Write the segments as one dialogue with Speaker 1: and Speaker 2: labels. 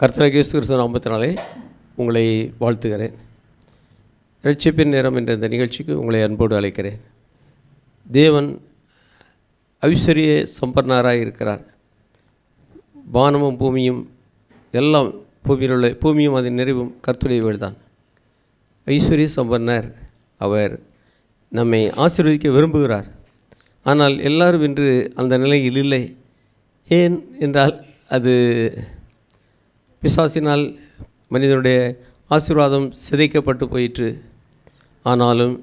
Speaker 1: கர்த்தராக இயேசு கிறிஸ்து உங்களை வாழ்த்துகிறேன் ரட்சிப்பின் நேரம் என்ற இந்த நிகழ்ச்சிக்கு உங்களை அன்போடு அழைக்கிறேன் தேவன் ஐஸ்வரிய சம்பன்னராக இருக்கிறார் வானமும் பூமியும் எல்லாம் பூமியில் உள்ள பூமியும் அதன் நிறைவும் கர்த்துடைய தான் ஐஸ்வர்ய சம்பன்னர் அவர் நம்மை ஆசீர்வதிக்க விரும்புகிறார் ஆனால் எல்லாரும் இன்று அந்த நிலையில் இல்லை ஏன் என்றால் அது பிசாசினால் மனிதனுடைய ஆசீர்வாதம் சிதைக்கப்பட்டு போயிற்று ஆனாலும்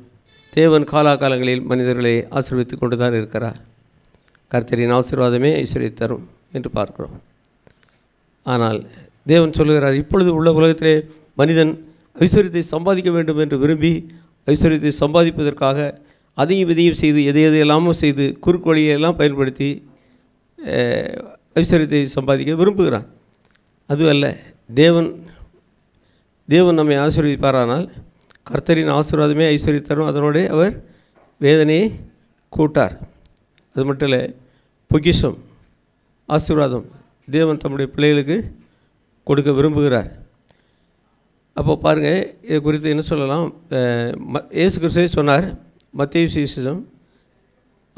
Speaker 1: தேவன் காலாகாலங்களில் மனிதர்களை ஆசீர்வித்து கொண்டு தான் இருக்கிறார் கர்த்தரின் ஆசீர்வாதமே ஐஸ்வர்யை தரும் என்று பார்க்கிறோம் ஆனால் தேவன் சொல்கிறார் இப்பொழுது உள்ள உலகத்திலே மனிதன் ஐஸ்வர்யத்தை சம்பாதிக்க வேண்டும் என்று விரும்பி ஐஸ்வர்யத்தை சம்பாதிப்பதற்காக அதையும் இதையும் செய்து எதை எதையெல்லாமும் செய்து குறுக்கு வழியெல்லாம் பயன்படுத்தி ஐஸ்வர்யத்தை சம்பாதிக்க விரும்புகிறான் அதுவும் அல்ல தேவன் தேவன் நம்மை ஆசீர்வதிப்பாரானால் கர்த்தரின் ஆசீர்வாதமே ஐஸ்வர்யம் தரும் அவர் வேதனையை கூட்டார் அது மட்டும் இல்லை பொக்கிஷம் ஆசீர்வாதம் தேவன் தம்முடைய பிள்ளைகளுக்கு கொடுக்க விரும்புகிறார் அப்போ பாருங்கள் இது குறித்து என்ன சொல்லலாம் ஏசு கிறிஸ்துவே சொன்னார் மத்திய விசேஷம்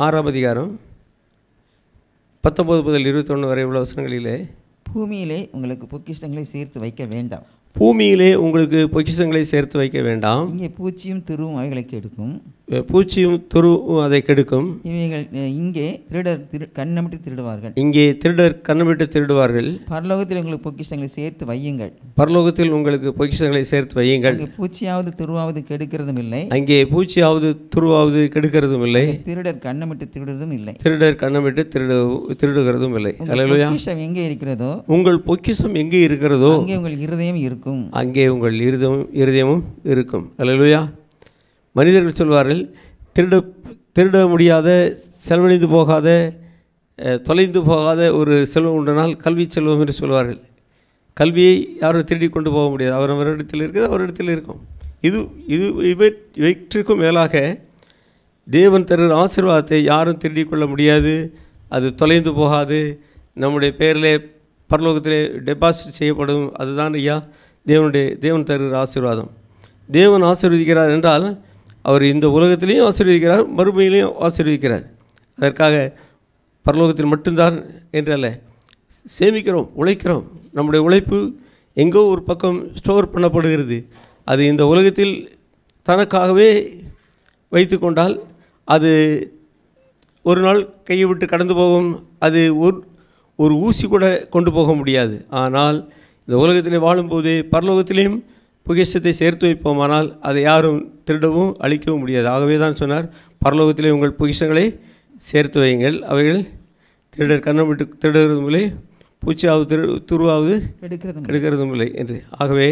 Speaker 1: ஆறாம் அதிகாரம் பத்தொம்பது முதல் இருபத்தொன்று வரை உள்ள வசனங்களிலே
Speaker 2: பூமியிலே உங்களுக்கு பொக்கிஷங்களை சேர்த்து வைக்க வேண்டாம்
Speaker 1: பூமியிலே உங்களுக்கு பொக்கிஷங்களை சேர்த்து வைக்க வேண்டாம்
Speaker 2: இங்கே பூச்சியும் திருவும் அவைகளை கெடுக்கும்
Speaker 1: பூச்சியும் துருவும் அதை கெடுக்கும்
Speaker 2: இவைகள் இங்கே திருடர் திரு கண்ணமிட்டு திருடுவார்கள்
Speaker 1: இங்கே திருடர் கண்ணமிட்டு திருடுவார்கள்
Speaker 2: பரலோகத்தில் உங்களுக்கு பொக்கிஷங்களை சேர்த்து வையுங்கள்
Speaker 1: பரலோகத்தில் உங்களுக்கு பொக்கிஷங்களை சேர்த்து வையுங்கள்
Speaker 2: பூச்சியாவது துருவாவது கெடுக்கிறதும் இல்லை
Speaker 1: அங்கே பூச்சியாவது துருவாவது கெடுக்கிறதும் இல்லை
Speaker 2: திருடர் கண்ணமிட்டு திருடுறதும்
Speaker 1: இல்லை திருடர் கண்ணமிட்டு திருடு திருடுகிறதும் இல்லை
Speaker 2: பொக்கிஷம் எங்கே இருக்கிறதோ
Speaker 1: உங்கள் பொக்கிஷம் எங்கே இருக்கிறதோ அங்கே உங்கள் இருதயம் இருக்கும் அங்கே உங்கள் இருதயம் இருதயமும் இருக்கும் அலலுயா மனிதர்கள் சொல்வார்கள் திருட திருட முடியாத செலவழிந்து போகாத தொலைந்து போகாத ஒரு செல்வம் உண்டனால் கல்வி செல்வம் என்று சொல்வார்கள் கல்வியை யாரும் திருடி கொண்டு போக முடியாது அவர் அவரிடத்தில் இருக்குது அவரிடத்தில் இருக்கும் இது இது இவற்றுக்கும் மேலாக தேவன் தருகிற ஆசீர்வாதத்தை யாரும் திருடி கொள்ள முடியாது அது தொலைந்து போகாது நம்முடைய பேரில் பரலோகத்திலே டெபாசிட் செய்யப்படும் அதுதான் ஐயா தேவனுடைய தேவன் தருகிற ஆசீர்வாதம் தேவன் ஆசீர்வதிக்கிறார் என்றால் அவர் இந்த உலகத்திலையும் ஆசீர்வதிக்கிறார் மறுமையிலையும் ஆசீர்வதிக்கிறார் அதற்காக பரலோகத்தில் மட்டும்தான் என்றல்ல சேமிக்கிறோம் உழைக்கிறோம் நம்முடைய உழைப்பு எங்கோ ஒரு பக்கம் ஸ்டோர் பண்ணப்படுகிறது அது இந்த உலகத்தில் தனக்காகவே வைத்து கொண்டால் அது ஒரு நாள் கையை விட்டு கடந்து போகும் அது ஒரு ஒரு ஊசி கூட கொண்டு போக முடியாது ஆனால் இந்த உலகத்தில் வாழும்போது பரலோகத்திலையும் புகிஷத்தை சேர்த்து வைப்போமானால் அதை யாரும் திருடவும் அழிக்கவும் முடியாது ஆகவே தான் சொன்னார் பரலோகத்திலே உங்கள் புகிஷங்களை சேர்த்து வையுங்கள் அவைகள் திருடர் விட்டு திருடுறதும் இல்லை பூச்சியாவது திரு துருவாவது எடுக்கிறது எடுக்கிறதும் இல்லை என்று ஆகவே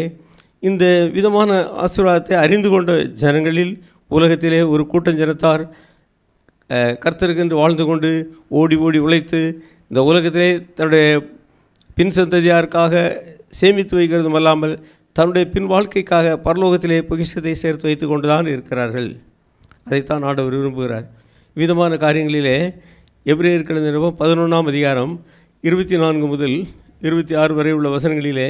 Speaker 1: இந்த விதமான ஆசீர்வாதத்தை அறிந்து கொண்ட ஜனங்களில் உலகத்திலே ஒரு கூட்டம் ஜனத்தார் கர்த்தருக்கென்று வாழ்ந்து கொண்டு ஓடி ஓடி உழைத்து இந்த உலகத்திலே தன்னுடைய பின் சந்ததியாருக்காக சேமித்து வைக்கிறதும் அல்லாமல் தன்னுடைய பின் வாழ்க்கைக்காக பரலோகத்திலே புகிஷத்தை சேர்த்து வைத்து கொண்டு தான் இருக்கிறார்கள் அதைத்தான் ஆண்டவர் விரும்புகிறார் விதமான காரியங்களிலே எப்ரேயர் கடந்த பதினொன்றாம் அதிகாரம் இருபத்தி நான்கு முதல் இருபத்தி ஆறு வரை உள்ள வசனங்களிலே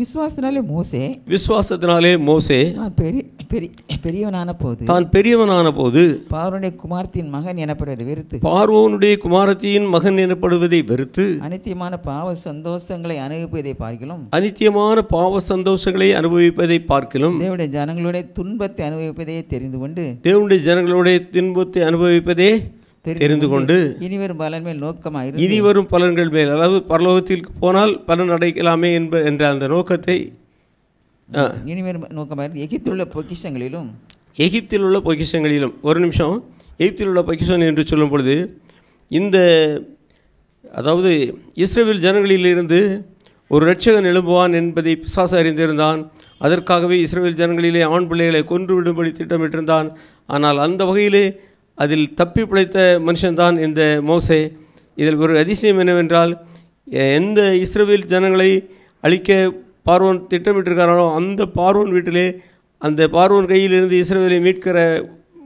Speaker 2: விசுவாசத்தினாலே மோசே
Speaker 1: விசுவாசத்தினாலே மோசே
Speaker 2: பெரிய பெரிய பெரியவனான போது தான்
Speaker 1: பெரியவனான போது
Speaker 2: பார்வனுடைய குமாரத்தின் மகன் எனப்படுவது வெறுத்து
Speaker 1: பார்வோனுடைய குமாரத்தின் மகன் எனப்படுவதை வெறுத்து
Speaker 2: அனித்தியமான பாவ சந்தோஷங்களை அனுபவிப்பதை பார்க்கலாம்
Speaker 1: அனித்தியமான பாவ சந்தோஷங்களை அனுபவிப்பதை பார்க்கலாம் தேவனுடைய ஜனங்களுடைய
Speaker 2: துன்பத்தை அனுபவிப்பதையே தெரிந்து கொண்டு
Speaker 1: தேவனுடைய ஜனங்களுடைய துன்பத்தை அனுபவிப்பதே தெரிந்து கொண்டு
Speaker 2: இனிவரும் பலன் மேல் நோக்கமாக இனி
Speaker 1: வரும் பலன்கள் மேல் அதாவது பரலோகத்தில் போனால் பலன் அடைக்கலாமே என்ப என்ற அந்த நோக்கத்தை
Speaker 2: இனிவரும் நோக்கமாக இருந்து எகிப்தில் உள்ள பொக்கிஷங்களிலும்
Speaker 1: எகிப்தில் உள்ள பொக்கிஷங்களிலும் ஒரு நிமிஷம் எகிப்தில் உள்ள பொக்கிஷன் என்று சொல்லும் பொழுது இந்த அதாவது இஸ்ரேவில் ஜனங்களிலிருந்து ஒரு ரட்சகன் எழும்புவான் என்பதை பிசாசு அறிந்திருந்தான் அதற்காகவே இஸ்ரேவில் ஜனங்களிலே ஆண் பிள்ளைகளை கொன்று விடும்படி திட்டமிட்டிருந்தான் ஆனால் அந்த வகையிலே அதில் தப்பி பிழைத்த மனுஷன்தான் இந்த மோசே இதில் ஒரு அதிசயம் என்னவென்றால் எந்த இஸ்ரோவில் ஜனங்களை அழிக்க பார்வன் திட்டமிட்டிருக்காரோ அந்த பார்வன் வீட்டிலே அந்த பார்வன் கையிலிருந்து இஸ்ரேலை மீட்கிற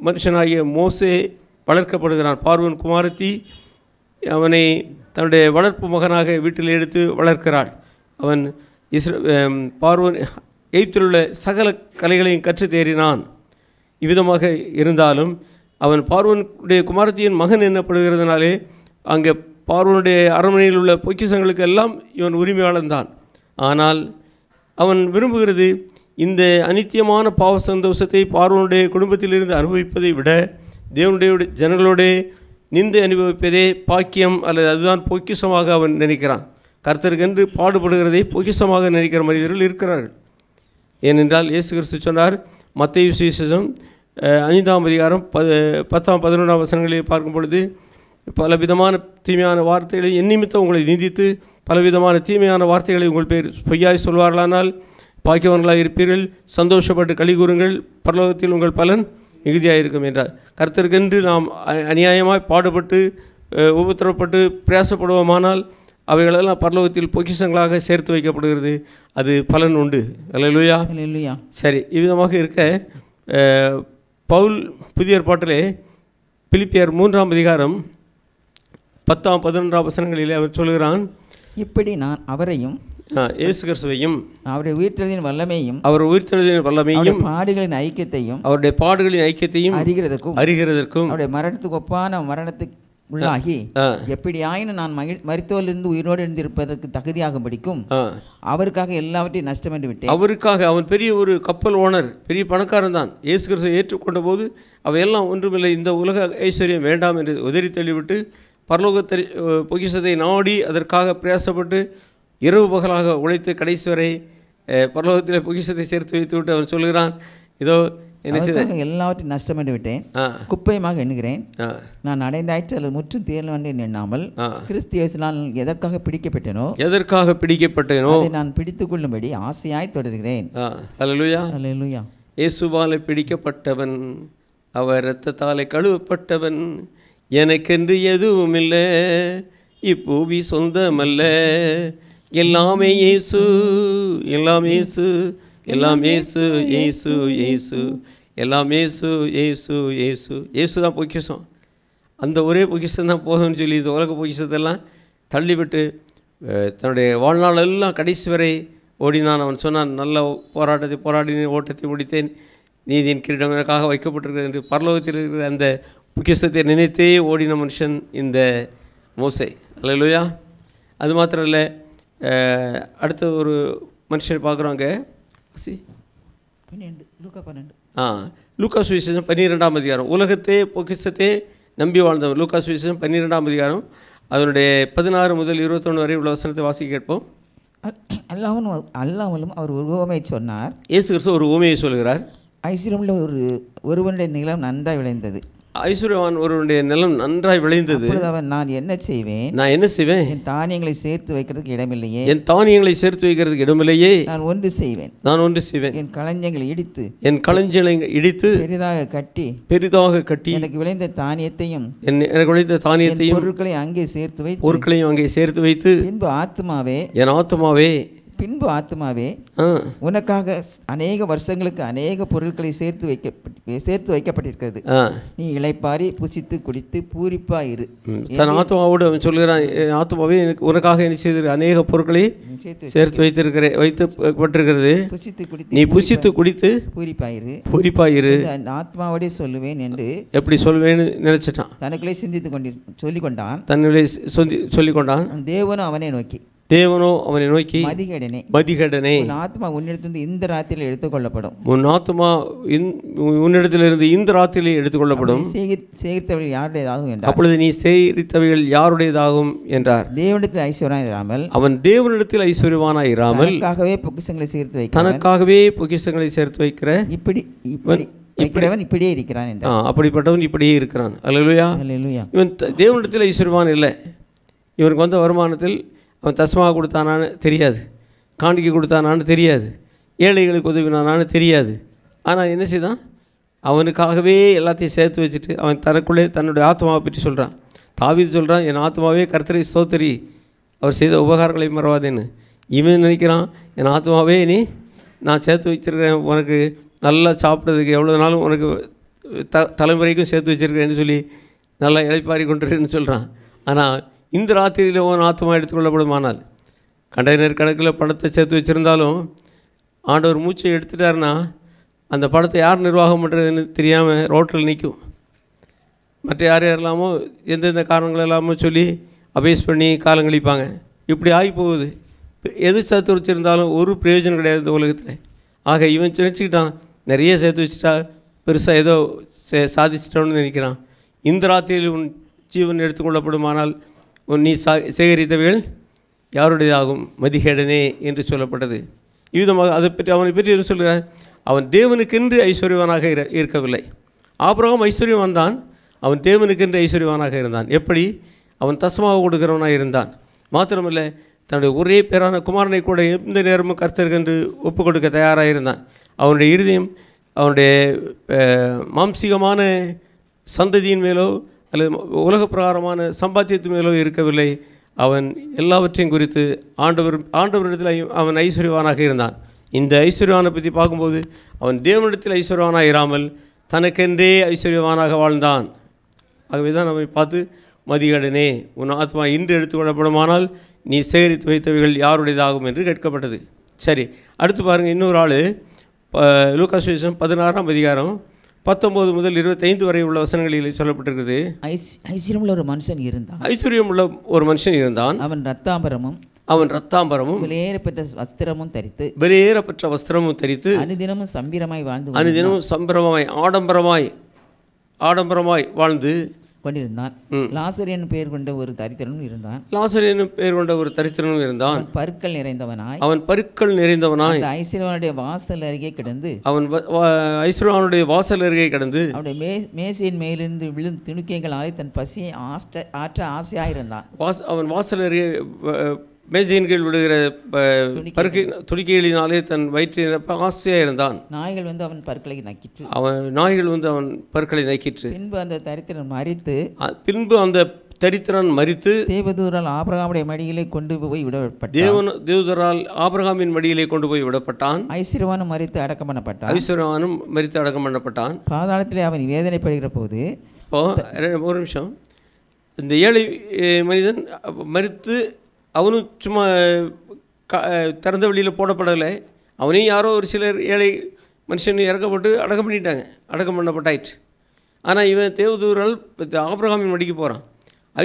Speaker 1: மனுஷனாகிய மோசே வளர்க்கப்படுகிறான் பார்வன் குமாரத்தி அவனை தன்னுடைய வளர்ப்பு மகனாக வீட்டில் எடுத்து வளர்க்கிறாள் அவன் இஸ்ரே பார்வன் எய்ப்திலுள்ள சகல கலைகளையும் கற்று தேறினான் இவ்விதமாக இருந்தாலும் அவன் பார்வனுடைய குமாரத்தியின் மகன் என்னப்படுகிறதுனாலே அங்கே பார்வனுடைய அரண்மனையில் உள்ள பொக்கிசங்களுக்கு எல்லாம் இவன் உரிமையாளன் தான் ஆனால் அவன் விரும்புகிறது இந்த அனித்தியமான பாவ சந்தோஷத்தை பார்வனுடைய குடும்பத்திலிருந்து அனுபவிப்பதை விட தேவனுடைய ஜனங்களோட நிந்தை அனுபவிப்பதே பாக்கியம் அல்லது அதுதான் பொக்கிசமாக அவன் நினைக்கிறான் கர்த்தருக்கென்று பாடுபடுகிறதை பொக்கிசமாக நினைக்கிற மனிதர்கள் இருக்கிறார்கள் ஏனென்றால் இயேசு கிறிஸ்து சொன்னார் மத்திய விசேஷம் ஐந்தாம் அதிகாரம் பது பத்தாம் பதினொன்றாம் வசனங்களில் பார்க்கும் பொழுது பலவிதமான தீமையான வார்த்தைகளை எண்ணிமித்த உங்களை நிந்தித்து பலவிதமான தீமையான வார்த்தைகளை உங்கள் பேர் பொய்யாய் சொல்வார்களானால் பாக்கியவர்களாக இருப்பீர்கள் சந்தோஷப்பட்டு கழி கூறுங்கள் பரலோகத்தில் உங்கள் பலன் மிகுதியாக இருக்கும் என்றார் கருத்திற்கென்று நாம் அநியாயமாய் பாடுபட்டு உபத்திரப்பட்டு பிரயாசப்படுவோமானால் அவைகளெல்லாம் பரலோகத்தில் பொக்கிஷங்களாக சேர்த்து வைக்கப்படுகிறது அது பலன் உண்டு இல்லையா சரி இவ்விதமாக இருக்க பவுல் புதிய ஏற்பாட்டிலே பிலிப்பியர் மூன்றாம் அதிகாரம் பத்தாம் பதினொன்றாம் வசனங்களிலே அவர் சொல்கிறான் இப்படி நான் அவரையும் இயேசு கிறிஸ்துவையும் அவருடைய உயிர்த்தெழுதின் வல்லமையும் அவர் உயிர்த்தெழுதின் வல்லமையும்
Speaker 2: பாடுகளின் ஐக்கியத்தையும்
Speaker 1: அவருடைய பாடுகளின் ஐக்கியத்தையும் அறிகிறதற்கும் அறிகிறதற்கும் அவருடைய மரணத்துக்கு ஒப்பான மரணத்துக்கு
Speaker 2: உள்ளாகி எப்படியாயினும் நான் மகிழ் மருத்துவிலிருந்து உயிரோடு எழுந்திருப்பதற்கு தகுதியாக படிக்கும் அவருக்காக எல்லாவற்றையும் நஷ்டமென்று விட்டேன்
Speaker 1: அவருக்காக அவன் பெரிய ஒரு கப்பல் ஓனர் பெரிய பணக்காரன் தான் இயேசு கிறிஸ்துவை ஏற்றுக்கொண்ட போது அவையெல்லாம் ஒன்றுமில்லை இந்த உலக ஐஸ்வர்யம் வேண்டாம் என்று உதறி தள்ளிவிட்டு பரலோகத்தை பொக்கிஷத்தை நாடி அதற்காக பிரயாசப்பட்டு இரவு பகலாக உழைத்து கடைசி வரை பரலோகத்தில் பொக்கிஷத்தை சேர்த்து வைத்துவிட்டு அவன் சொல்கிறான் இதோ எல்லாவற்றையும்
Speaker 2: நஷ்டமடைந்து விட்டேன் குப்பையமாக எண்ணுகிறேன் நான் அடைந்தாயிற்று அல்லது முற்றும் தேர்ல வந்து எண்ணாமல் நான் எதற்காக பிடிக்கப்பட்டேனோ
Speaker 1: எதற்காக பிடிக்கப்பட்டேனோ
Speaker 2: நான் பிடித்துக் கொள்ளும்படி ஆசையாய் தொடர்கிறேன்
Speaker 1: இயேசுவாலை பிடிக்கப்பட்டவன் அவர் இரத்தத்தாலே கழுவப்பட்டவன் எனக்கென்று எதுவும் இல்லை இப்பூவி சொந்தமல்ல எல்லாமே இயேசு எல்லாமே இயேசு எல்லாம் ஏசு ஏசு ஏசு எல்லாம் ஏசு ஏசு ஏசு ஏசு தான் பொக்கிஷம் அந்த ஒரே பொக்கிஷம் தான் போதும்னு சொல்லி இந்த உலக பொக்கிஷத்தெல்லாம் தள்ளிவிட்டு தன்னுடைய வாழ்நாள் எல்லாம் கடைசி வரை ஓடினான் அவன் சொன்னான் நல்ல போராட்டத்தை போராடி ஓட்டத்தை முடித்தேன் நீதியின் கிரீடம் வைக்கப்பட்டிருக்கிறது என்று பரலோகத்தில் இருக்கிற அந்த பொக்கிஷத்தை நினைத்தே ஓடின மனுஷன் இந்த மோசை அல்லையா அது மாத்திரம் இல்லை அடுத்த ஒரு மனுஷன் பார்க்குறாங்க
Speaker 2: சி பன்னிரெண்டு லூக்கா பன்னெண்டு
Speaker 1: ஆ லூக்கா சுவிசேஷம் பன்னிரெண்டாம் அதிகாரம் உலகத்தே பொக்கிசத்தே நம்பி வாழ்ந்தவர் லூக்கா சுவிசேஷம் பன்னிரெண்டாம் அதிகாரம் அதனுடைய பதினாறு முதல் இருபத்தொன்று வரை உள்ள வசனத்தை வாசி கேட்போம்
Speaker 2: அல்லாமலும் அல்லாமலும் அவர் ஒரு ஓமையை சொன்னார் ஏசு கிறிஸ்து ஒரு
Speaker 1: ஓமையை சொல்கிறார்
Speaker 2: ஐசிரமில் ஒரு ஒருவனுடைய நிலம் நன்றாக விளைந்தது
Speaker 1: ஐஸ்வர்யவான் ஒருவனுடைய நிலம் நன்றாய் விளைந்தது அவன் நான் என்ன செய்வேன் நான் என்ன செய்வேன் என் தானியங்களை சேர்த்து வைக்கிறதுக்கு இடமில்லையே என் தானியங்களை சேர்த்து வைக்கிறதுக்கு இடமில்லையே நான் ஒன்று செய்வேன் நான் ஒன்று செய்வேன் என் களஞ்சங்களை இடித்து என் களஞ்சங்களை இடித்து
Speaker 2: பெரிதாக கட்டி பெரிதாக கட்டி எனக்கு விளைந்த தானியத்தையும்
Speaker 1: என் எனக்கு விளைந்த தானியத்தையும்
Speaker 2: பொருட்களை அங்கே சேர்த்து வைத்து
Speaker 1: பொருட்களையும் அங்கே சேர்த்து வைத்து பின்பு ஆத்மாவே என் ஆத்மாவே
Speaker 2: பின்பு ஆத்மாவே உனக்காக அநேக வருஷங்களுக்கு அநேக பொருட்களை சேர்த்து
Speaker 1: வைக்க சேர்த்து வைக்கப்பட்டிருக்கிறது நீ இளைப்பாரி புசித்து குடித்து பூரிப்பா இரு தன் ஆத்மாவோடு அவன் சொல்கிறான் ஆத்மாவே எனக்கு உனக்காக என்ன செய்திரு அநேக பொருட்களை சேர்த்து வைத்திருக்கிறேன் வைத்து பட்டிருக்கிறது புசித்து குடித்து நீ புசித்து குடித்து பூரிப்பாயிரு பூரிப்பாயிரு
Speaker 2: ஆத்மாவோடே சொல்லுவேன் என்று எப்படி
Speaker 1: சொல்வேன்னு நினைச்சிட்டான்
Speaker 2: தனக்குள்ளே சிந்தித்து கொண்டு சொல்லிக்கொண்டான்
Speaker 1: தன்னுடைய சொல்லி சொல்லிக்கொண்டான்
Speaker 2: தேவனும் அவனை நோக்கி
Speaker 1: தேவனோ அவனை நோக்கி மதிகடனே மதிகடனே உன்
Speaker 2: ஆத்மா உன்னிடத்திலிருந்து இந்த ராத்திரியில் எடுத்துக்கொள்ளப்படும்
Speaker 1: உன் ஆத்மா உன்னிடத்திலிருந்து இந்த ராத்திரியில் எடுத்துக்கொள்ளப்படும்
Speaker 2: சேகரித்தவர்கள் யாருடையதாகும் என்றார் அப்பொழுது
Speaker 1: நீ சேகரித்தவர்கள் யாருடையதாகும் என்றார் தேவனிடத்தில் ஐஸ்வர்யம் இராமல் அவன் தேவனிடத்தில் ஐஸ்வர்யவானாய் இராமல்
Speaker 2: தனக்காகவே பொக்கிஷங்களை சேர்த்து வைக்க
Speaker 1: தனக்காகவே பொக்கிஷங்களை சேர்த்து வைக்கிற இப்படி இப்படி வைக்கிறவன் இப்படியே இருக்கிறான் என்றார் அப்படிப்பட்டவன் இப்படியே இருக்கிறான் அல்லா இவன் தேவனிடத்தில் ஐஸ்வர்யவான் இல்லை இவனுக்கு வந்த வருமானத்தில் அவன் தசமாக கொடுத்தானான்னு தெரியாது காணிக்கை கொடுத்தானான்னு தெரியாது ஏழைகளுக்கு உதவினானான்னு தெரியாது ஆனால் என்ன செய்தான் அவனுக்காகவே எல்லாத்தையும் சேர்த்து வச்சுட்டு அவன் தனக்குள்ளே தன்னுடைய ஆத்மாவை பற்றி சொல்கிறான் தாவீது சொல்கிறான் என் ஆத்மாவே கர்த்தரை சோத்தரி அவர் செய்த உபகாரங்களை மறவாதேன்னு இவன் நினைக்கிறான் என் ஆத்மாவே நீ நான் சேர்த்து வச்சுருக்கேன் உனக்கு நல்லா சாப்பிட்றதுக்கு எவ்வளோ நாளும் உனக்கு த தலைமுறைக்கும் சேர்த்து வச்சுருக்கேன்னு சொல்லி நல்லா இழைப்பாரி கொண்டுருன்னு சொல்கிறான் ஆனால் இந்த ராத்திரியில் உன் ஆத்மா எடுத்துக்கொள்ளப்படுமானால் கண்டெய்னர் கணக்கில் பணத்தை சேர்த்து வச்சுருந்தாலும் ஆண்டவர் மூச்சை எடுத்துட்டாருன்னா அந்த படத்தை யார் நிர்வாகம் பண்ணுறதுன்னு தெரியாமல் ரோட்டில் நிற்கும் மற்ற யார் யாரெல்லாமோ எந்தெந்த காரணங்கள் எல்லாமோ சொல்லி அபேஸ் பண்ணி காலங்களிப்பாங்க இப்படி ஆகி போகுது எது சேர்த்து வச்சுருந்தாலும் ஒரு பிரயோஜனம் கிடையாது இந்த உலகத்தில் ஆக இவன் நினச்சிக்கிட்டான் நிறைய சேர்த்து வச்சுட்டா பெருசாக ஏதோ சே சாதிச்சிட்டோன்னு நினைக்கிறான் இந்த ராத்திரியில் உன் ஜீவன் எடுத்துக்கொள்ளப்படுமானால் உன் நீ சேகரித்தவைகள் யாருடையதாகும் மதிகேடனே என்று சொல்லப்பட்டது இவ்விதமாக அதை பற்றி அவனை பற்றி சொல்கிறார் அவன் தேவனுக்கென்று ஐஸ்வர்யவானாக இருக்கவில்லை ஆபரகம் ஐஸ்வர்யம் வந்தான் அவன் தேவனுக்கென்று ஐஸ்வர்யவானாக இருந்தான் எப்படி அவன் தசமாக கொடுக்கிறவனாக இருந்தான் மாத்திரமல்ல தன்னுடைய ஒரே பேரான குமாரனை கூட எந்த நேரமும் கர்த்தருக்கென்று ஒப்பு கொடுக்க தயாராக இருந்தான் அவனுடைய இருதயம் அவனுடைய மாம்சிகமான சந்ததியின் மேலோ அல்லது உலக பிரகாரமான சம்பாத்தியத்தின் இருக்கவில்லை அவன் எல்லாவற்றையும் குறித்து ஆண்டவர் ஆண்டவரிடத்தில் அவன் ஐஸ்வர்யவானாக இருந்தான் இந்த ஐஸ்வர்யவானை பற்றி பார்க்கும்போது அவன் தேவனிடத்தில் ஐஸ்வர்யவானாக இராமல் தனக்கென்றே ஐஸ்வர்யவானாக வாழ்ந்தான் ஆகவே தான் அவனை பார்த்து மதிகடனே உன் ஆத்மா இன்று எடுத்துக்கொள்ளப்படுமானால் நீ சேகரித்து வைத்தவைகள் யாருடையதாகும் என்று கேட்கப்பட்டது சரி அடுத்து பாருங்கள் இன்னொரு ஆள் லூகாஸ் பதினாறாம் அதிகாரம் பத்தொன்பது முதல் இருபத்தைந்து வரை உள்ள வசனங்களில் சொல்லப்பட்டிருக்குது உள்ள ஒரு மனுஷன் இருந்தான் உள்ள ஒரு மனுஷன் இருந்தான் அவன் ரத்தாம்பரமும் அவன் ரத்தாம்பரமும் வெளியேறப்பட்ட வஸ்திரமும் தரித்து வெளியேறப்பட்ட வஸ்திரமும் தரித்து
Speaker 2: அனுதினமும் சம்பிரமாய் வாழ்ந்து அனுதினமும்
Speaker 1: சம்பிரமாய் ஆடம்பரமாய் ஆடம்பரமாய் வாழ்ந்து கொண்டிருந்தான் லாசரியன்
Speaker 2: பெயர் கொண்ட ஒரு தரித்திரனும் இருந்தான்
Speaker 1: லாசரியன் பெயர் கொண்ட ஒரு தரித்திரனும் இருந்தான்
Speaker 2: பருக்கள் நிறைந்தவனாய்
Speaker 1: அவன் பருக்கள் நிறைந்தவனாய்
Speaker 2: ஐஸ்வர்யானுடைய வாசல் அருகே கிடந்து
Speaker 1: அவன் ஐஸ்வர்யானுடைய வாசல் அருகே கிடந்து அவனுடைய
Speaker 2: மே மேசையின் மேலிருந்து விழுந்து துணுக்கியங்களாலே தன் பசியை ஆற்ற ஆற்ற ஆசையாயிருந்தான்
Speaker 1: வாஸ் அவன் வாசல் அருகே மேஜையின் கீழ் விடுகிற பருக்கை துணிக்கைகளினாலே தன் வயிற்றை நிரப்ப ஆசையாக இருந்தான்
Speaker 2: நாய்கள் வந்து அவன் பற்களை நக்கிற்று
Speaker 1: அவன் நாய்கள் வந்து அவன் பற்களை நக்கிற்று பின்பு
Speaker 2: அந்த தரித்திரன் மறித்து பின்பு அந்த
Speaker 1: தரித்திரன் மறித்து தேவதூரால்
Speaker 2: ஆபரகாமுடைய மடியிலே கொண்டு போய் விடப்பட்ட தேவன்
Speaker 1: தேவதூரால் ஆபரகாமின் மடியிலே கொண்டு போய் விடப்பட்டான்
Speaker 2: ஐஸ்வரவானும் மறித்து அடக்கம் பண்ணப்பட்டான்
Speaker 1: ஐஸ்வரவானும் மறித்து அடக்கம் பண்ணப்பட்டான்
Speaker 2: பாதாளத்திலே அவன் வேதனை படுகிற போது
Speaker 1: இப்போ ஒரு நிமிஷம் இந்த ஏழை மனிதன் மறித்து அவனும் சும்மா க திறந்த வெளியில் போடப்படலை அவனையும் யாரோ ஒரு சிலர் ஏழை மனுஷன் இறக்கப்பட்டு அடக்கம் பண்ணிட்டாங்க அடக்கம் பண்ணப்பட்டாயிற்று ஆனால் இவன் தேவதூரால் ஆபிரகாமி மடிக்க போகிறான்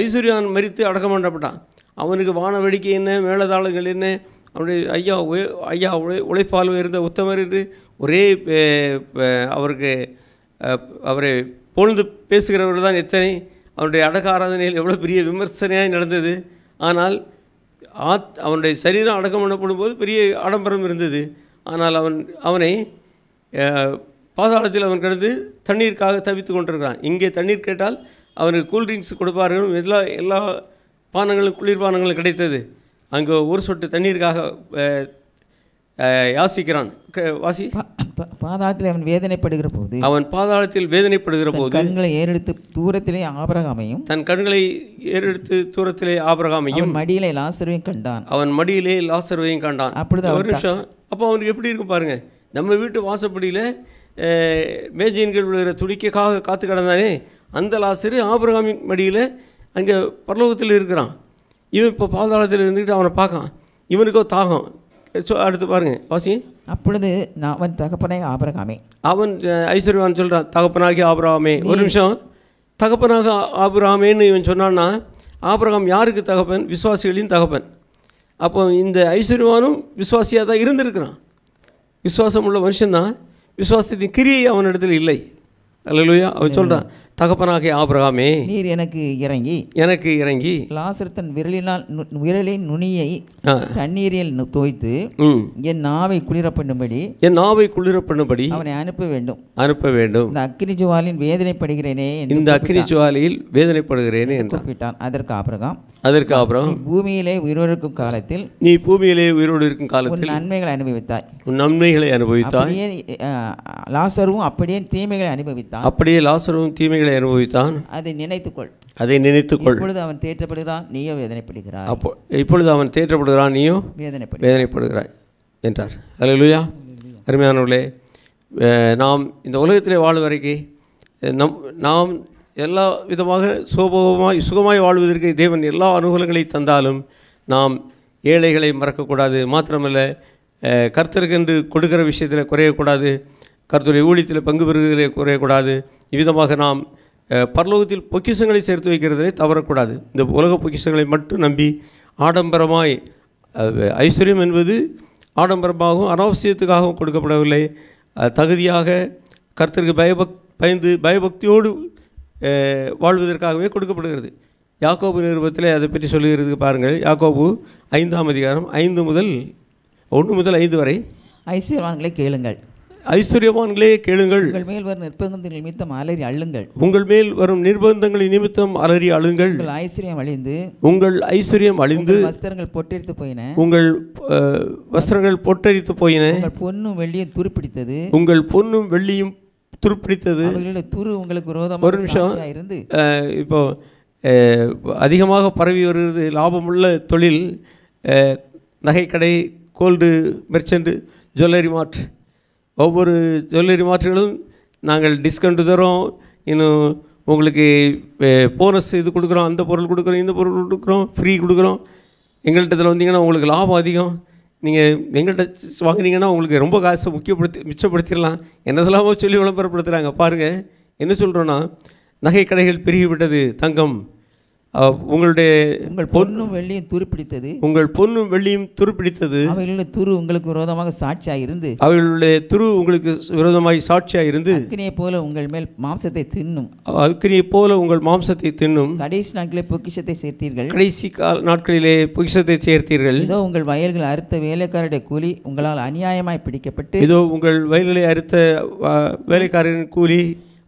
Speaker 1: ஐஸ்வர்யான் மறித்து அடக்கம் பண்ணப்பட்டான் அவனுக்கு வான வேடிக்கை என்ன மேலதாளங்கள் என்ன அவனுடைய ஐயா ஐயா உழை உழைப்பால் இருந்த உத்தமர் ஒரே அவருக்கு அவரை பொழுது பேசுகிறவர் தான் எத்தனை அவருடைய அடக்க ஆராதனையில் எவ்வளோ பெரிய விமர்சனையாக நடந்தது ஆனால் ஆத் அவனுடைய சரீரம் அடக்கம் பண்ணப்படும் போது பெரிய ஆடம்பரம் இருந்தது ஆனால் அவன் அவனை பாதாளத்தில் அவன் கிடந்து தண்ணீருக்காக தவித்து கொண்டிருக்கிறான் இங்கே தண்ணீர் கேட்டால் அவனுக்கு கூல்ட்ரிங்க்ஸ் கொடுப்பார்கள் எல்லா எல்லா பானங்களும் குளிர்பானங்களும் கிடைத்தது அங்கே ஒரு சொட்டு தண்ணீருக்காக யாசிக்கிறான் வாசி
Speaker 2: பாதாளத்தில் அவன் வேதனைப்படுகிற போது அவன்
Speaker 1: பாதாளத்தில் வேதனைப்படுகிற போது கண்களை
Speaker 2: ஏறெடுத்து தூரத்திலே ஆபரகாமையும்
Speaker 1: தன் கண்களை ஏறெடுத்து தூரத்திலே ஆபரகாமையும்
Speaker 2: மடியிலே லாசரவையும் கண்டான்
Speaker 1: அவன் மடியிலே லாசர்வையும் கண்டான் அப்படிதான் ஒரு நிமிஷம் அப்போ அவனுக்கு எப்படி இருக்கும் பாருங்க நம்ம வீட்டு வாசப்படியில் மேஜையின் விழுகிற துடிக்கக்காக காத்து கிடந்தானே அந்த லாசர் ஆபரகாமி மடியில் அங்கே பரலோகத்தில் இருக்கிறான் இவன் இப்போ பாதாளத்தில் இருந்துக்கிட்டு அவனை பார்க்கான் இவனுக்கோ தாகம் ஸோ அடுத்து பாருங்கள் வாசி
Speaker 2: அப்பொழுது நான் அவன் தகப்பனாக ஆபரகாமே
Speaker 1: அவன் ஐஸ்வர்யவான் சொல்கிறான் தகப்பனாகி ஆபராமே ஒரு நிமிஷம் தகப்பனாக ஆபராமேன்னு இவன் சொன்னான்னா ஆபரகாம் யாருக்கு தகப்பன் விசுவாசிகளின் தகப்பன் அப்போ இந்த ஐஸ்வர்யவானும் விசுவாசியாக தான் இருந்திருக்கிறான் விசுவாசம் உள்ள மனுஷன்தான் விசுவாசத்தின் கிரியை அவனிடத்தில் இல்லை அல்லையா அவன் சொல்கிறான் தகப்பனாகிய ஆபிரகாமே நீர் எனக்கு இறங்கி எனக்கு
Speaker 2: இறங்கி லாசர் தன் விரலினால் விரலின் நுனியை தண்ணீரில் தோய்த்து என் நாவை குளிரப்பண்ணும்படி
Speaker 1: என் நாவை குளிர அவனை அனுப்ப வேண்டும் அனுப்ப வேண்டும் இந்த
Speaker 2: அக்னி ஜுவாலின் வேதனைப்படுகிறேனே இந்த அக்னி ஜுவாலியில்
Speaker 1: வேதனைப்படுகிறேனே என்று கூப்பிட்டான் அதற்கு ஆபிரகாம் அதற்கு அப்புறம்
Speaker 2: பூமியிலே உயிரோடு இருக்கும்
Speaker 1: காலத்தில் நீ பூமியிலே உயிரோடு இருக்கும் காலத்தில்
Speaker 2: நன்மைகளை அனுபவித்தாய்
Speaker 1: உன் நன்மைகளை அனுபவித்தாய்
Speaker 2: லாசரும் அப்படியே தீமைகளை அனுபவித்தான்
Speaker 1: அப்படியே லாசரும் தீமைகளை வேதனைகளை அனுபவித்தான்
Speaker 2: அதை நினைத்துக்கொள்
Speaker 1: அதை நினைத்துக்கொள் இப்பொழுது
Speaker 2: அவன் தேற்றப்படுகிறான் நீயோ வேதனைப்படுகிறாய் அப்போ
Speaker 1: இப்பொழுது அவன் தேற்றப்படுகிறான் நீயோ வேதனைப்படு வேதனைப்படுகிறாய் என்றார் லூயா அருமையானவர்களே நாம் இந்த உலகத்திலே வாழ் வரைக்கும் நம் நாம் எல்லா விதமாக சுபகமாய் சுகமாய் வாழ்வதற்கு தேவன் எல்லா அனுகூலங்களை தந்தாலும் நாம் ஏழைகளை மறக்கக்கூடாது மாத்திரமல்ல கர்த்தருக்கென்று கொடுக்கிற விஷயத்தில் குறையக்கூடாது கர்த்தருடைய ஊழியத்தில் பங்கு பெறுவதிலே குறையக்கூடாது இவ்விதமாக நாம் பரலோகத்தில் பொக்கிஷங்களை சேர்த்து வைக்கிறதிலே தவறக்கூடாது இந்த உலக பொக்கிஷங்களை மட்டும் நம்பி ஆடம்பரமாய் ஐஸ்வர்யம் என்பது ஆடம்பரமாகவும் அனாவசியத்துக்காகவும் கொடுக்கப்படவில்லை தகுதியாக கருத்திற்கு பயபக் பயந்து பயபக்தியோடு வாழ்வதற்காகவே கொடுக்கப்படுகிறது யாக்கோபு நிருபத்தில் அதை பற்றி சொல்லுகிறது பாருங்கள் யாக்கோபு ஐந்தாம் அதிகாரம் ஐந்து முதல் ஒன்று முதல் ஐந்து வரை ஐஸ்வர்யவான்களை கேளுங்கள் ஐஸ்வர்யவான்களே கேளுங்கள் உங்கள்
Speaker 2: மேல் வரும் நிர்பந்தங்கள் நிமித்தம் அலறி அழுங்கள்
Speaker 1: உங்கள் மேல் வரும் நிர்பந்தங்களை நிமித்தம் அலறி அழுங்கள் உங்கள் ஐஸ்வர்யம் அழிந்து உங்கள் ஐஸ்வர்யம் அழிந்து
Speaker 2: வஸ்திரங்கள் பொட்டரித்து போயின
Speaker 1: உங்கள் வஸ்திரங்கள் பொட்டரித்து போயின உங்கள்
Speaker 2: பொண்ணும் வெள்ளியும் துருப்பிடித்தது உங்கள்
Speaker 1: பொண்ணும் வெள்ளியும் துருப்பிடித்தது துரு உங்களுக்கு விரோதமாக ஒரு நிமிஷம் இருந்து இப்போ அதிகமாக பரவி வருகிறது லாபமுள்ள தொழில் நகைக்கடை கோல்டு மெர்ச்சன்ட் ஜுவல்லரி மார்ட் ஒவ்வொரு ஜுவல்லரி மாற்றுகளும் நாங்கள் டிஸ்கவுண்ட்டு தரோம் இன்னும் உங்களுக்கு போனஸ் இது கொடுக்குறோம் அந்த பொருள் கொடுக்குறோம் இந்த பொருள் கொடுக்குறோம் ஃப்ரீ கொடுக்குறோம் எங்கள்கிட்ட இதில் வந்தீங்கன்னா உங்களுக்கு லாபம் அதிகம் நீங்கள் எங்கள்கிட்ட வாங்கினீங்கன்னா உங்களுக்கு ரொம்ப காசை முக்கியப்படுத்தி மிச்சப்படுத்திடலாம் என்னதெல்லாமோ சொல்லி விளம்பரப்படுத்துகிறாங்க பாருங்கள் என்ன சொல்கிறோன்னா கடைகள் பிரிவுவிட்டது தங்கம் உங்களுடைய உங்கள் பொண்ணும் வெள்ளியும் துருப்பிடித்தது உங்கள் பொண்ணும் வெள்ளியும் துருப்பிடித்தது அவைகளுடைய
Speaker 2: துரு உங்களுக்கு விரோதமாக சாட்சியாக இருந்து
Speaker 1: அவர்களுடைய துரு உங்களுக்கு விரோதமாக சாட்சியாக இருந்து அக்னியை
Speaker 2: போல உங்கள் மேல் மாம்சத்தை தின்னும்
Speaker 1: அக்னியை போல உங்கள் மாம்சத்தை தின்னும்
Speaker 2: கடைசி நாட்களே பொக்கிஷத்தை சேர்த்தீர்கள் கடைசி
Speaker 1: நாட்களிலே பொக்கிஷத்தை சேர்த்தீர்கள் இதோ
Speaker 2: உங்கள் வயல்கள் அறுத்த வேலைக்காரருடைய கூலி உங்களால் அநியாயமாய் பிடிக்கப்பட்டு
Speaker 1: இதோ உங்கள் வயல்களை அறுத்த வேலைக்காரரின் கூலி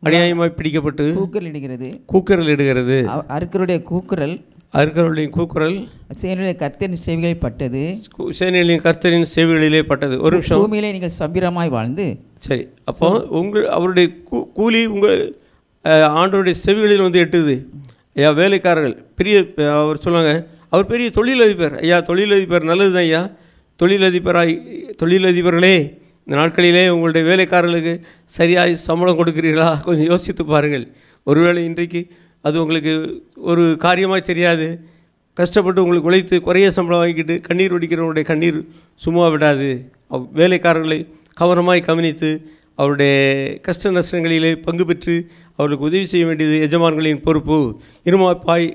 Speaker 1: அநியாயமாய் பிடிக்கப்பட்டு கூக்கரில் இடுகிறது கூக்கரில் இடுகிறது
Speaker 2: அருக்கருடைய கூக்குரல்
Speaker 1: அருகருடைய கூக்குரல்
Speaker 2: சேனையுடைய கர்த்தரின் செவிகளில் பட்டது
Speaker 1: சேனையின் கர்த்தரின் செவிகளிலே பட்டது ஒரு நிமிஷம் பூமியிலே நீங்கள் சபிரமாய் வாழ்ந்து சரி அப்போ உங்கள் அவருடைய கூலி உங்கள் ஆண்டோருடைய செவிகளில் வந்து எட்டுது ஐயா வேலைக்காரர்கள் பெரிய அவர் சொல்லுவாங்க அவர் பெரிய தொழிலதிபர் ஐயா தொழிலதிபர் நல்லது தான் ஐயா தொழிலதிபராய் தொழிலதிபர்களே இந்த நாட்களிலே உங்களுடைய வேலைக்காரர்களுக்கு சரியாக சம்பளம் கொடுக்குறீர்களா கொஞ்சம் யோசித்து பாருங்கள் ஒருவேளை இன்றைக்கு அது உங்களுக்கு ஒரு காரியமாக தெரியாது கஷ்டப்பட்டு உங்களுக்கு உழைத்து குறைய சம்பளம் வாங்கிக்கிட்டு கண்ணீர் ஒடிக்கிறவங்களுடைய கண்ணீர் சும்மா விடாது வேலைக்காரர்களை கவனமாய் கவனித்து அவருடைய கஷ்ட நஷ்டங்களிலே பங்கு பெற்று அவர்களுக்கு உதவி செய்ய வேண்டியது எஜமான்களின் பொறுப்பு இருமாப்பாய்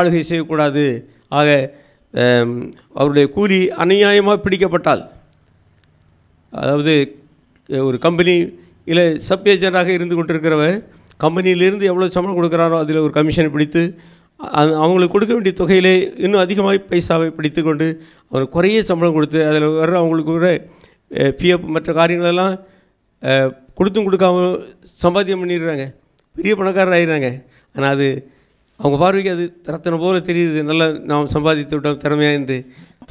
Speaker 1: ஆளுகை செய்யக்கூடாது ஆக அவருடைய கூலி அநியாயமாக பிடிக்கப்பட்டால் அதாவது ஒரு கம்பெனி இல்லை சப் ஏஜெண்டாக இருந்து கொண்டிருக்கிறவர் கம்பெனியிலேருந்து எவ்வளோ சம்பளம் கொடுக்குறாரோ அதில் ஒரு கமிஷன் பிடித்து அது அவங்களுக்கு கொடுக்க வேண்டிய தொகையிலே இன்னும் அதிகமாக பைசாவை பிடித்து கொண்டு அவர் குறைய சம்பளம் கொடுத்து அதில் வர அவங்களுக்கு வர பிஎஃப் மற்ற காரியங்களெல்லாம் கொடுத்தும் கொடுக்காம சம்பாத்தியம் பண்ணிடுறாங்க பெரிய பணக்காரர் ஆகிடுறாங்க ஆனால் அது அவங்க பார்வைக்கு அது ரத்தனை போல் தெரியுது நல்லா நாம் சம்பாதித்து விட்டோம் திறமையாக என்று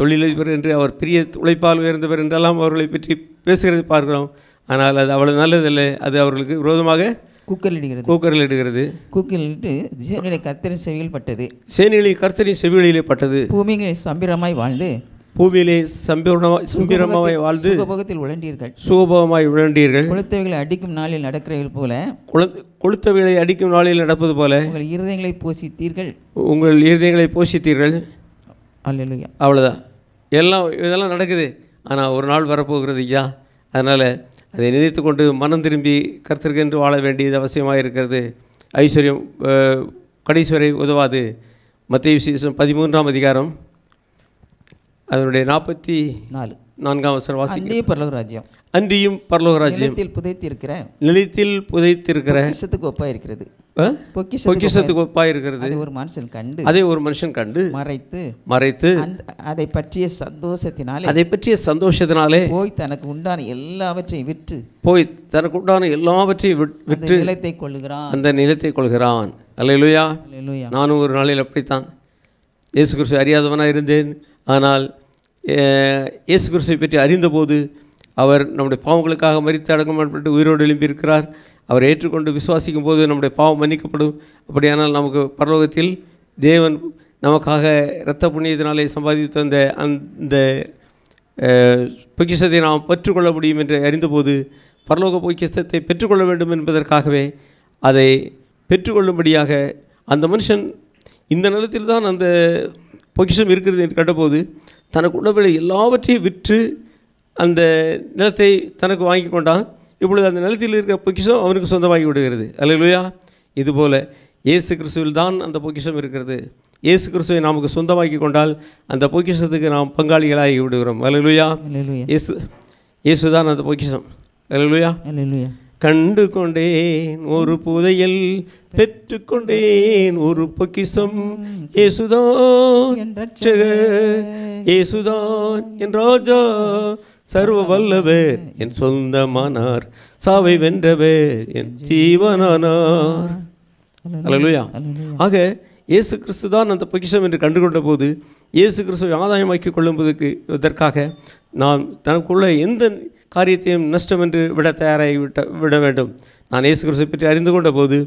Speaker 1: தொழிலதிபர் என்று அவர் பெரிய உழைப்பால் உயர்ந்தவர் என்றெல்லாம் அவர்களை பற்றி பேசுகிறது பார்க்கிறோம் ஆனால் அது அவ்வளோ நல்லதில்லை அது அவர்களுக்கு விரோதமாக கூக்கல் இடுகிறது கூக்கல் இடுகிறது
Speaker 2: கூக்கல் இட்டு சேனிலை கர்த்தரின் செவியில்
Speaker 1: பட்டது சேனிலை கர்த்தரின் செவிகளிலே பட்டது
Speaker 2: பூமிகளை சம்பிரமாய் வாழ்ந்து
Speaker 1: பூவிலே சம்பிரமாய் சம்பிரமாய் வாழ்ந்து
Speaker 2: சுகபோகத்தில் உழண்டீர்கள்
Speaker 1: சுகபோகமாய் உழண்டீர்கள் கொளுத்தவைகளை
Speaker 2: அடிக்கும் நாளில் நடக்கிறவர்கள்
Speaker 1: போல கொளுத்தவைகளை அடிக்கும் நாளில் நடப்பது போல
Speaker 2: உங்கள் இருதயங்களை போஷித்தீர்கள்
Speaker 1: உங்கள் இருதயங்களை போஷித்தீர்கள் அவ்வளோதான் எல்லாம் இதெல்லாம் நடக்குது ஆனால் ஒரு நாள் வரப்போகிறது ஐயா அதனால் அதை நினைத்து கொண்டு மனம் திரும்பி கர்த்தருக்கென்று வாழ வேண்டியது அவசியமாக இருக்கிறது ஐஸ்வர்யம் கடைசுவரை உதவாது மத்திய விசேஷம் பதிமூன்றாம் அதிகாரம் அதனுடைய நாற்பத்தி நாலு நான்காம் வசனம் வாசிக்கிறேன் பரலோக ராஜ்யம் அன்றியும் பரலோக ராஜ்யம் நிலத்தில் புதைத்திருக்கிறேன் நிலத்தில் புதைத்திருக்கிற விஷத்துக்கு ஒப்பா இருக்கிறது பொக்கிஷத்துக்கு ஒப்பா இருக்கிறது ஒரு மனுஷன் கண்டு அதை ஒரு மனுஷன் கண்டு மறைத்து மறைத்து
Speaker 2: அதை பற்றிய சந்தோஷத்தினாலே அதை
Speaker 1: பற்றிய சந்தோஷத்தினாலே
Speaker 2: போய் தனக்கு உண்டான எல்லாவற்றையும் விற்று
Speaker 1: போய் தனக்கு உண்டான எல்லாவற்றையும் விற்று நிலத்தை கொள்கிறான் அந்த நிலத்தை கொள்கிறான் அல்லையா நானும் ஒரு நாளில் அப்படித்தான் இயேசு கிறிஸ்து அறியாதவனாக இருந்தேன் ஆனால் இயேசு கிறிஸ்துவை பற்றி அறிந்தபோது அவர் நம்முடைய பாவங்களுக்காக மறித்து அடங்கமாட்டப்பட்டு உயிரோடு எழும்பியிருக்கிறார் அவர் ஏற்றுக்கொண்டு விசுவாசிக்கும் போது நம்முடைய பாவம் மன்னிக்கப்படும் அப்படியானால் நமக்கு பரலோகத்தில் தேவன் நமக்காக இரத்த புண்ணியத்தினாலே சம்பாதித்து வந்த அந்த பொக்கிஷத்தை நாம் பெற்றுக்கொள்ள முடியும் என்று அறிந்தபோது பரலோக பொக்கிஷத்தை பெற்றுக்கொள்ள வேண்டும் என்பதற்காகவே அதை பெற்றுக்கொள்ளும்படியாக அந்த மனுஷன் இந்த நிலத்தில் தான் அந்த பொக்கிஷம் இருக்கிறது என்று கண்டபோது தனக்கு உடம்பில் எல்லாவற்றையும் விற்று அந்த நிலத்தை தனக்கு வாங்கி கொண்டான் இப்பொழுது அந்த நிலத்தில் இருக்க பொக்கிஷம் அவனுக்கு சொந்தமாகி விடுகிறது அல்லையா இதுபோல் இயேசு கிறிஸ்துவில் தான் அந்த பொக்கிஷம் இருக்கிறது இயேசு கிறிஸ்துவை நமக்கு சொந்தமாக்கி கொண்டால் அந்த பொக்கிஷத்துக்கு நாம் பங்காளிகளாகி விடுகிறோம் அல்லையா இயேசு இயேசு தான் அந்த பொக்கிஷம் அல்லையா கண்டு கொண்டேன் ஒரு புதையல் பெற்று கொண்டேன் ஒரு பொக்கிசம் ஏசுதான் என் ராஜா சர்வ வல்லவர் என் சொந்தமானார் சாவை வென்றவர் என் ஜீவனானார் அலலுயா ஆக இயேசு கிறிஸ்து தான் அந்த பொக்கிஷம் என்று கண்டுகொண்ட போது இயேசு கிறிஸ்துவை ஆதாயமாக்கி கொள்ளும்போதுக்கு இதற்காக நான் தனக்குள்ள எந்த காரியத்தையும் நஷ்டம் என்று விட தயாராகி விட்ட விட வேண்டும் நான் இயேசு கிறிஸ்துவை பற்றி அறிந்து கொண்ட போது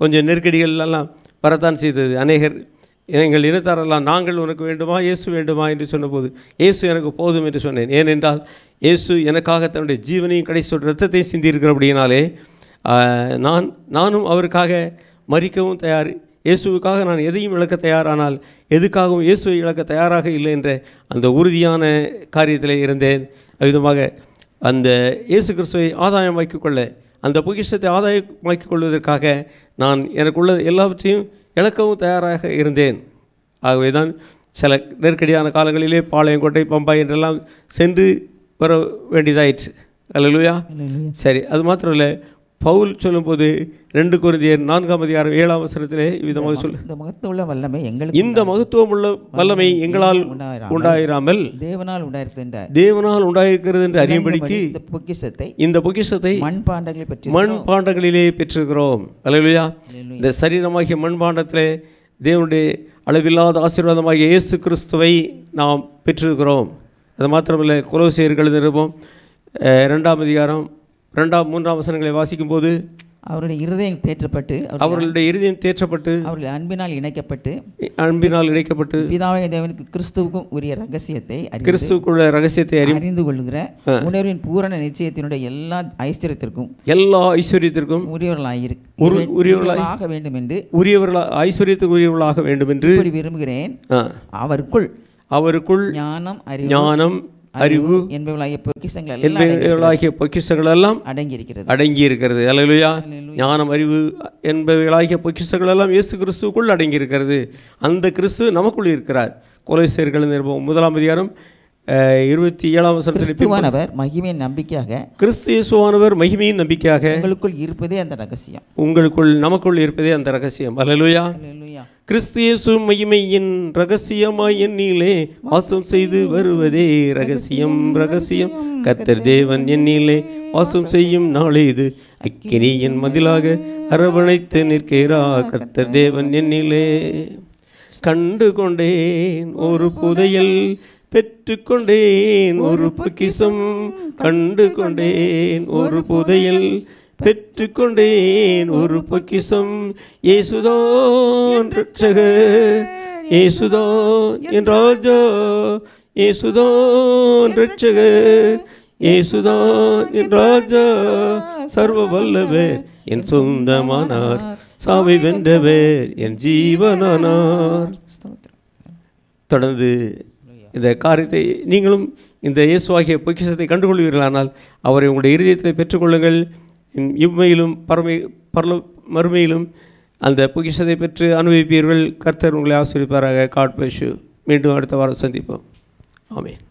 Speaker 1: கொஞ்சம் எல்லாம் வரத்தான் செய்தது அநேகர் எங்கள் இனத்தாரெல்லாம் நாங்கள் உனக்கு வேண்டுமா இயேசு வேண்டுமா என்று சொன்னபோது இயேசு எனக்கு போதும் என்று சொன்னேன் ஏனென்றால் இயேசு எனக்காக தன்னுடைய ஜீவனையும் கடைசி ரத்தத்தையும் சிந்தியிருக்கிறபடியினாலே நான் நானும் அவருக்காக மறிக்கவும் தயார் இயேசுவுக்காக நான் எதையும் இழக்க தயாரானால் எதுக்காகவும் இயேசுவை இழக்க தயாராக இல்லை என்ற அந்த உறுதியான காரியத்தில் இருந்தேன் விதமாக அந்த இயேசு கிறிஸ்துவை ஆதாயம் வைக்கொள்ள அந்த பொக்கிஷத்தை ஆதாயமாக்கிக் கொள்வதற்காக நான் எனக்குள்ள எல்லாவற்றையும் இழக்கவும் தயாராக இருந்தேன் ஆகவே தான் சில நெருக்கடியான காலங்களிலே பாளையங்கோட்டை பம்பாய் என்றெல்லாம் சென்று வர வேண்டியதாயிற்று லூயா சரி அது மாத்திரம் இல்லை பவுல் சொல்லும்போது ரெண்டு குருந்தியர் நான்காம் அதிகாரம் ஏழாம் வசனத்திலே விதமாக சொல்ல இந்த
Speaker 2: மகத்துவம் உள்ள வல்லமை எங்களுக்கு இந்த
Speaker 1: மகத்துவம் உள்ள வல்லமை எங்களால் உண்டாயிராமல்
Speaker 2: தேவனால் உண்டாயிருக்கின்ற
Speaker 1: தேவனால் உண்டாயிருக்கிறது என்று அறியும்படிக்கு
Speaker 2: இந்த பொக்கிஷத்தை
Speaker 1: இந்த பொக்கிஷத்தை
Speaker 2: பாண்டங்களை பெற்று
Speaker 1: பாண்டங்களிலே பெற்றிருக்கிறோம் அலையா இந்த சரீரமாகிய மண் பாண்டத்திலே தேவனுடைய அளவில்லாத ஆசீர்வாதமாகிய இயேசு கிறிஸ்துவை நாம் பெற்றிருக்கிறோம் அது மாத்திரமில்லை குலோசியர்கள் நிருபம் ரெண்டாம் அதிகாரம் ரெண்டாம் மூன்றாம் வசனங்களை வாசிக்கும் போது அவருடைய
Speaker 2: இருதயம் தேற்றப்பட்டு அவர்களுடைய இருதயம் தேற்றப்பட்டு அவர்கள் அன்பினால் இணைக்கப்பட்டு
Speaker 1: அன்பினால் இணைக்கப்பட்டு
Speaker 2: பிதாவை தேவனுக்கு கிறிஸ்துவுக்கும் உரிய ரகசியத்தை கிறிஸ்துக்குள்ள
Speaker 1: ரகசியத்தை அறிந்து கொள்கிற
Speaker 2: உணர்வின் பூரண நிச்சயத்தினுடைய எல்லா ஐஸ்வர்யத்திற்கும்
Speaker 1: எல்லா ஐஸ்வர்யத்திற்கும் உரியவர்களாக வேண்டும் என்று உரியவர்கள் ஐஸ்வர்யத்துக்கு உரியவர்களாக வேண்டும் என்று
Speaker 2: விரும்புகிறேன் அவருக்குள் அவருக்குள் ஞானம் ஞானம் அறிவு என்பவளாகிய
Speaker 1: பொக்கிஷங்கள் என்பவர்களாகிய பொக்கிஷங்கள் எல்லாம் அடங்கியிருக்கிறது அடங்கியிருக்கிறது அலையிலுயா ஞானம் அறிவு என்பவர்களாகிய பொக்கிஷங்கள் எல்லாம் இயேசு கிறிஸ்துக்குள் அடங்கியிருக்கிறது அந்த கிறிஸ்து நமக்குள் இருக்கிறார் கொலைசேர்கள் நிருபம் முதலாம் அதிகாரம் இருபத்தி ஏழாம் மகிமையின் நம்பிக்கையாக கிறிஸ்து இயேசுவானவர் மகிமையின் நம்பிக்கையாக உங்களுக்குள் இருப்பதே அந்த ரகசியம் உங்களுக்குள் நமக்குள் இருப்பதே அந்த ரகசியம் அலலுயா கிறிஸ்தியேசு மகிமையின் ரகசியமாய் எண்ணிலே வாசம் செய்து வருவதே ரகசியம் ரகசியம் கத்தர் தேவன் எண்ணிலே வாசம் செய்யும் நாளே இது அக்கினியின் மதிலாக அரவணைத்து நிற்கிறா கர்த்தர் தேவன் எண்ணிலே கண்டு கொண்டேன் ஒரு புதையல் பெற்றுக்கொண்டேன் ஒரு பொக்கிசம் கண்டு கொண்டேன் ஒரு புதையல் பெற்றுக்கொண்டேன் ஒரு பொக்கிசம் ஏசுதோ ரட்சகர் ஏசுதோ என் ராஜா ஏசுதோன் ரட்சகர் ஏசுதான் என் ராஜா சர்வ வல்லவர் என் சொந்தமானார் சாவை வென்றவர் என் ஜீவனானார் தொடர்ந்து இந்த காரியத்தை நீங்களும் இந்த இயேசுவாகிய பொக்கிஷத்தை கண்டுகொள்வீர்களானால் அவரை உங்களுடைய இருதயத்தில் பெற்றுக்கொள்ளுங்கள் இவ்மையிலும் பரமை பரல மறுமையிலும் அந்த புகிஷத்தை பெற்று அனுபவிப்பீர்கள் கர்த்தர் உங்களை ஆசிரியப்பாராக காட்பேஷு மீண்டும் அடுத்த வாரம் சந்திப்போம் ஆமேன்